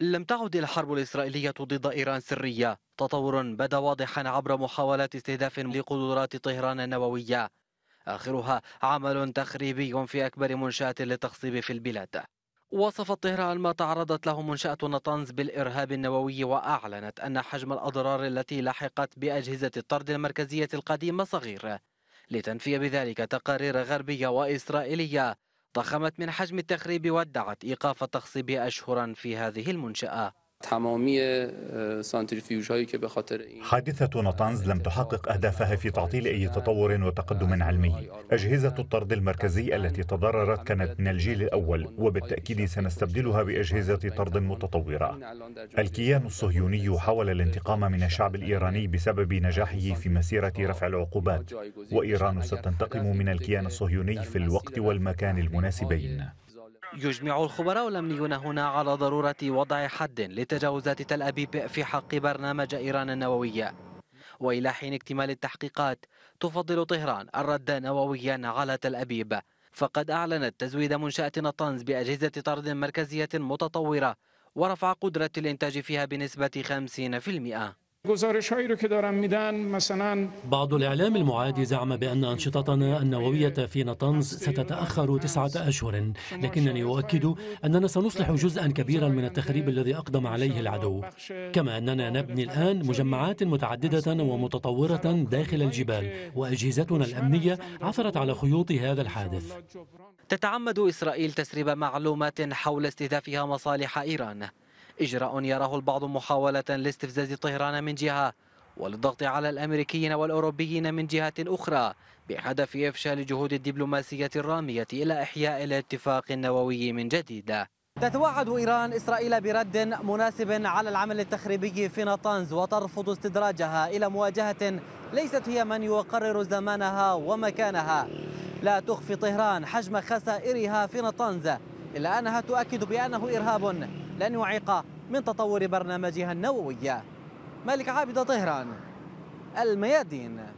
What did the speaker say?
لم تعد الحرب الإسرائيلية ضد إيران سرية تطور بدا واضحا عبر محاولات استهداف لقدرات طهران النووية آخرها عمل تخريبي في أكبر منشأة للتخصيب في البلاد وصفت طهران ما تعرضت له منشأة نطنز بالإرهاب النووي وأعلنت أن حجم الأضرار التي لحقت بأجهزة الطرد المركزية القديمة صغير لتنفي بذلك تقارير غربية وإسرائيلية ضخمت من حجم التخريب ودعت إيقاف التخصيب أشهرا في هذه المنشأة اه، حادثة نطانز لم تحقق أهدافها في تعطيل أي تطور وتقدم علمي أجهزة الطرد المركزي التي تضررت كانت من الجيل الأول وبالتأكيد سنستبدلها بأجهزة طرد متطورة الكيان الصهيوني حاول الانتقام من الشعب الإيراني بسبب نجاحه في مسيرة رفع العقوبات وإيران ستنتقم من الكيان الصهيوني في الوقت والمكان المناسبين يجمع الخبراء الأمنيون هنا على ضرورة وضع حد لتجاوزات تل أبيب في حق برنامج إيران النووية وإلى حين اكتمال التحقيقات تفضل طهران الرد نوويا على تل أبيب فقد أعلنت تزويد منشأة نطنز بأجهزة طرد مركزية متطورة ورفع قدرة الإنتاج فيها بنسبة 50% گزارش هایی رو که دارم میدن مثلا بعض الاعلام المعادي زعم بان انشطتنا النوويه في نطنز ستتاخر تسعه اشهر لكنني اؤكد اننا سنصلح جزءا كبيرا من التخريب الذي اقدم عليه العدو كما اننا نبني الان مجمعات متعدده ومتطوره داخل الجبال واجهزتنا الامنيه عثرت على خيوط هذا الحادث تتعمد اسرائيل تسريب معلومات حول استهدافها مصالح ايران إجراء يراه البعض محاولة لاستفزاز طهران من جهة وللضغط على الأمريكيين والأوروبيين من جهة أخرى بهدف إفشال جهود الدبلوماسية الرامية إلى إحياء الاتفاق النووي من جديد تتوعد إيران إسرائيل برد مناسب على العمل التخريبي في نطنز وترفض استدراجها إلى مواجهة ليست هي من يقرر زمانها ومكانها لا تخفي طهران حجم خسائرها في نطنز إلا أنها تؤكد بأنه إرهاب لن يعيق من تطور برنامجها النووي مالك عابد طهران الميادين